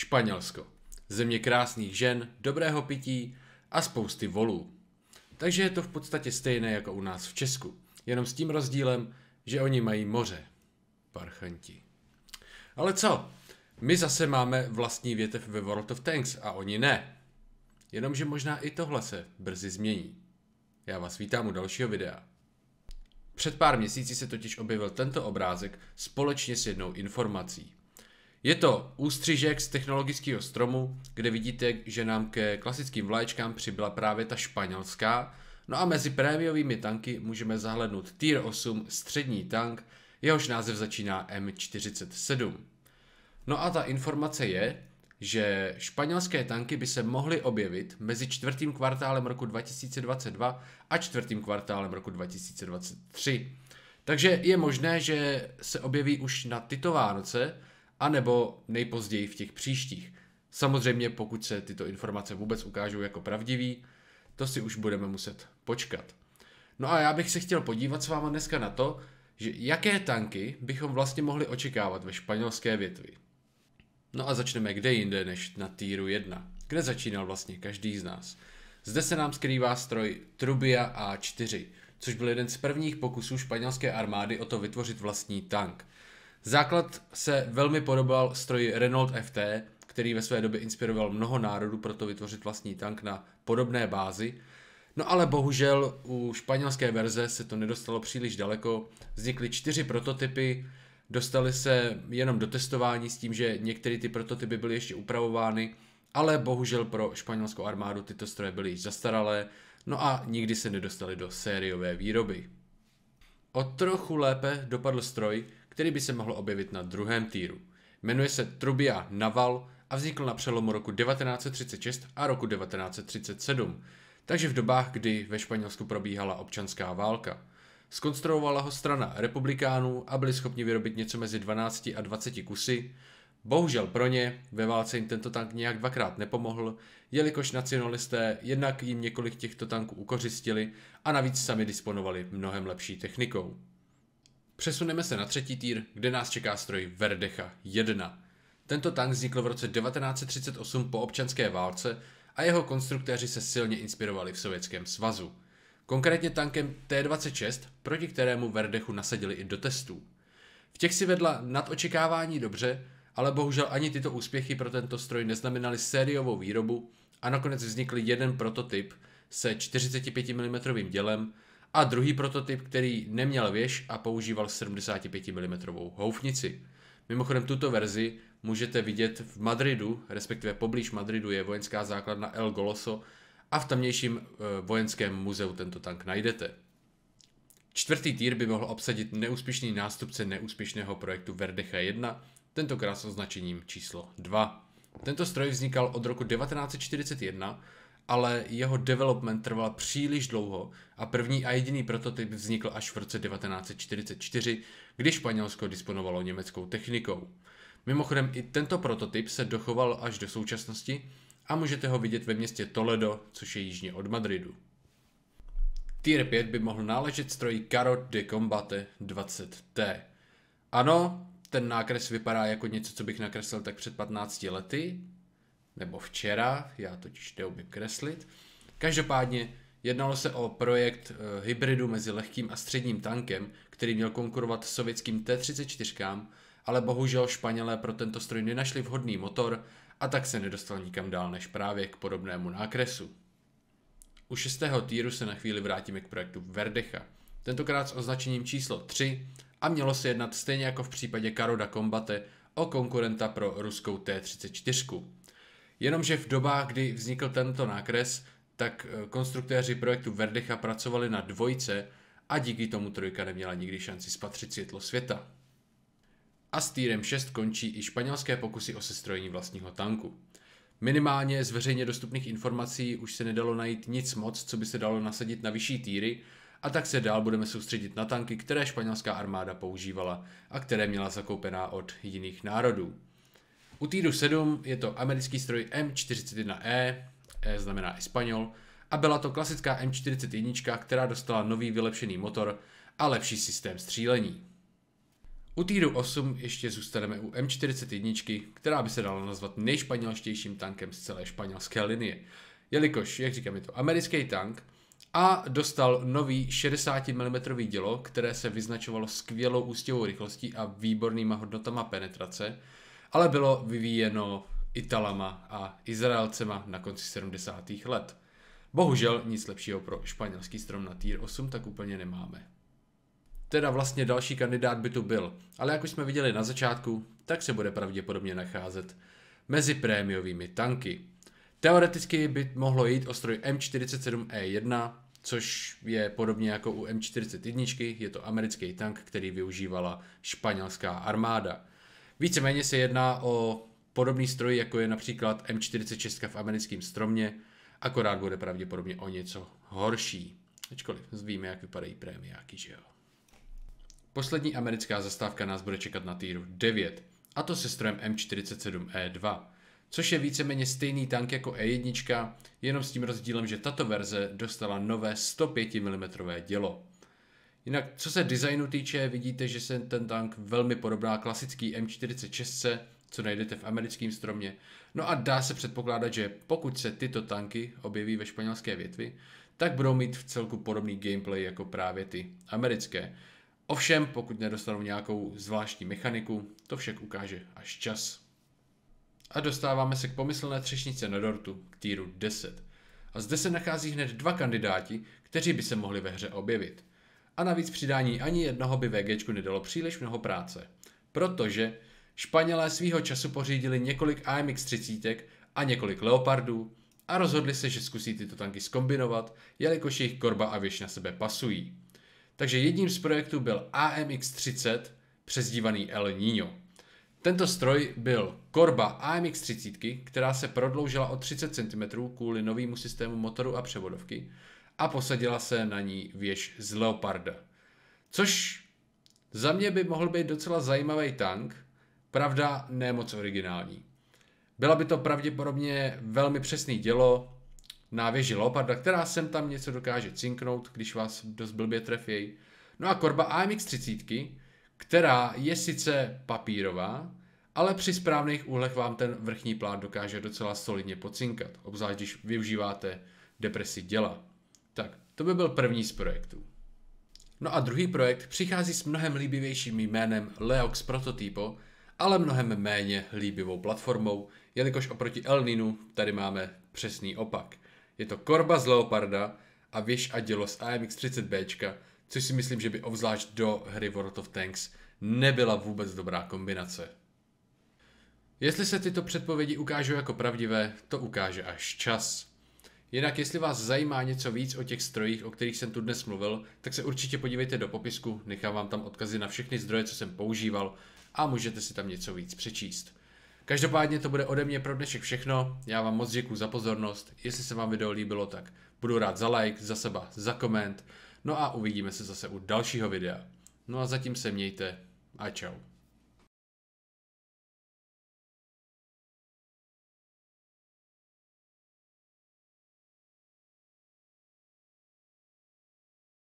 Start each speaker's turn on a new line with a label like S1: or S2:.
S1: Španělsko. Země krásných žen, dobrého pití a spousty volů. Takže je to v podstatě stejné jako u nás v Česku. Jenom s tím rozdílem, že oni mají moře. Parchanti. Ale co? My zase máme vlastní větev ve World of Tanks a oni ne. Jenomže možná i tohle se brzy změní. Já vás vítám u dalšího videa. Před pár měsíci se totiž objevil tento obrázek společně s jednou informací. Je to ústřižek z technologického stromu, kde vidíte, že nám ke klasickým vlaječkám přibyla právě ta španělská. No a mezi prémiovými tanky můžeme zahlednout Tier 8 střední tank, jehož název začíná M47. No a ta informace je, že španělské tanky by se mohly objevit mezi čtvrtým kvartálem roku 2022 a čtvrtým kvartálem roku 2023. Takže je možné, že se objeví už na tyto Vánoce, anebo nejpozději v těch příštích. Samozřejmě pokud se tyto informace vůbec ukážou jako pravdivý, to si už budeme muset počkat. No a já bych se chtěl podívat s váma dneska na to, že jaké tanky bychom vlastně mohli očekávat ve španělské větvi. No a začneme kde jinde než na týru 1, kde začínal vlastně každý z nás. Zde se nám skrývá stroj Trubia A4, což byl jeden z prvních pokusů španělské armády o to vytvořit vlastní tank – Základ se velmi podobal stroji Renault FT, který ve své době inspiroval mnoho národů to vytvořit vlastní tank na podobné bázi. No ale bohužel u španělské verze se to nedostalo příliš daleko, vznikly čtyři prototypy, dostali se jenom do testování s tím, že některé ty prototypy byly ještě upravovány, ale bohužel pro španělskou armádu tyto stroje byly již zastaralé, no a nikdy se nedostali do sériové výroby. O trochu lépe dopadl stroj, který by se mohl objevit na druhém týru. Jmenuje se Trubia Naval a vznikl na přelomu roku 1936 a roku 1937, takže v dobách, kdy ve Španělsku probíhala občanská válka. Skonstruovala ho strana republikánů a byli schopni vyrobit něco mezi 12 a 20 kusy, Bohužel pro ně ve válce jim tento tank nějak dvakrát nepomohl, jelikož nacionalisté jednak jim několik těchto tanků ukořistili a navíc sami disponovali mnohem lepší technikou. Přesuneme se na třetí týr, kde nás čeká stroj Verdecha 1. Tento tank vznikl v roce 1938 po občanské válce a jeho konstruktéři se silně inspirovali v Sovětském svazu. Konkrétně tankem T-26, proti kterému Verdechu nasadili i do testů. V těch si vedla nad očekávání dobře, ale bohužel ani tyto úspěchy pro tento stroj neznamenaly sériovou výrobu a nakonec vznikl jeden prototyp se 45 mm dělem a druhý prototyp, který neměl věž a používal 75 mm houfnici. Mimochodem tuto verzi můžete vidět v Madridu, respektive poblíž Madridu je vojenská základna El Goloso a v tamnějším eh, vojenském muzeu tento tank najdete. Čtvrtý týr by mohl obsadit neúspěšný nástupce neúspěšného projektu Verdecha 1, tentokrát s označením číslo 2. Tento stroj vznikal od roku 1941, ale jeho development trval příliš dlouho a první a jediný prototyp vznikl až v roce 1944, kdy Španělsko disponovalo německou technikou. Mimochodem i tento prototyp se dochoval až do současnosti a můžete ho vidět ve městě Toledo, což je jižně od Madridu. Tier 5 by mohl náležet stroj Carot de Combate 20T. Ano, ten nákres vypadá jako něco, co bych nakreslil tak před 15 lety, nebo včera, já totiž neumím kreslit. Každopádně jednalo se o projekt e, hybridu mezi lehkým a středním tankem, který měl konkurovat sovětským T-34, ale bohužel Španělé pro tento stroj nenašli vhodný motor a tak se nedostal nikam dál než právě k podobnému nákresu. U šestého týru se na chvíli vrátíme k projektu Verdecha, tentokrát s označením číslo 3, a mělo se jednat stejně jako v případě Karoda Kombate o konkurenta pro ruskou T-34. Jenomže v dobách, kdy vznikl tento nákres, tak eh, konstruktéři projektu Verdecha pracovali na dvojce a díky tomu trojka neměla nikdy šanci spatřit světlo světa. A s týrem 6 končí i španělské pokusy o sestrojení vlastního tanku. Minimálně z veřejně dostupných informací už se nedalo najít nic moc, co by se dalo nasadit na vyšší týry, a tak se dál budeme soustředit na tanky, které španělská armáda používala a které měla zakoupená od jiných národů. U týru 7 je to americký stroj M41E, E znamená Espanol, a byla to klasická M41, která dostala nový vylepšený motor a lepší systém střílení. U týru 8 ještě zůstaneme u M41, která by se dala nazvat nejšpanělštějším tankem z celé španělské linie. Jelikož, jak říkám, je to americký tank, a dostal nový 60 mm dělo, které se vyznačovalo skvělou ústěvou rychlostí a výbornýma hodnotama penetrace, ale bylo vyvíjeno Italama a Izraelcema na konci 70. let. Bohužel nic lepšího pro španělský strom na Týr 8 tak úplně nemáme. Teda vlastně další kandidát by tu byl, ale jak už jsme viděli na začátku, tak se bude pravděpodobně nacházet mezi prémiovými tanky. Teoreticky by mohlo jít o stroj M47E1, což je podobně jako u M41, je to americký tank, který využívala španělská armáda. Víceméně se jedná o podobný stroj, jako je například M46 v americkém stromě, akorát bude pravděpodobně o něco horší. Ačkoliv víme, jak vypadají prémiáky, že jo. Poslední americká zastávka nás bude čekat na týru 9, a to se strojem M47E2 což je víceméně stejný tank jako E1, jenom s tím rozdílem, že tato verze dostala nové 105 mm dělo. Jinak, co se designu týče, vidíte, že se ten tank velmi podobná klasický M46, co najdete v americkém stromě. No a dá se předpokládat, že pokud se tyto tanky objeví ve španělské větvi, tak budou mít v celku podobný gameplay jako právě ty americké. Ovšem, pokud nedostanou nějakou zvláštní mechaniku, to však ukáže až čas. A dostáváme se k pomyslné třešnice na dortu, k týru 10. A zde se nachází hned dva kandidáti, kteří by se mohli ve hře objevit. A navíc přidání ani jednoho by VGčku nedalo příliš mnoho práce. Protože Španělé svýho času pořídili několik AMX 30 a několik Leopardů a rozhodli se, že zkusí tyto tanky skombinovat, jelikož jejich korba a věž na sebe pasují. Takže jedním z projektů byl AMX-30, přezdívaný El Niño. Tento stroj byl korba AMX 30, která se prodloužila o 30 cm kvůli novému systému motoru a převodovky a posadila se na ní věž z Leoparda. Což za mě by mohl být docela zajímavý tank, pravda ne moc originální. Byla by to pravděpodobně velmi přesný dělo na věži Leoparda, která sem tam něco dokáže cinknout, když vás dost blbě trefí. No a korba AMX 30 která je sice papírová, ale při správných úhlech vám ten vrchní plát dokáže docela solidně pocinkat, obzvlášť když využíváte depresi děla. Tak, to by byl první z projektů. No a druhý projekt přichází s mnohem líbivějším jménem Leox Prototypo, ale mnohem méně líbivou platformou, jelikož oproti Elninu tady máme přesný opak. Je to korba z Leoparda a věž a dělo z AMX 30B, což si myslím, že by obzvlášť do hry World of Tanks nebyla vůbec dobrá kombinace. Jestli se tyto předpovědi ukážou jako pravdivé, to ukáže až čas. Jinak jestli vás zajímá něco víc o těch strojích, o kterých jsem tu dnes mluvil, tak se určitě podívejte do popisku, nechám vám tam odkazy na všechny zdroje, co jsem používal a můžete si tam něco víc přečíst. Každopádně to bude ode mě pro dnešek všechno, já vám moc děkuji za pozornost, jestli se vám video líbilo, tak budu rád za like, za seba, za koment, No a uvidíme se zase u dalšího videa. No a zatím se mějte a čau.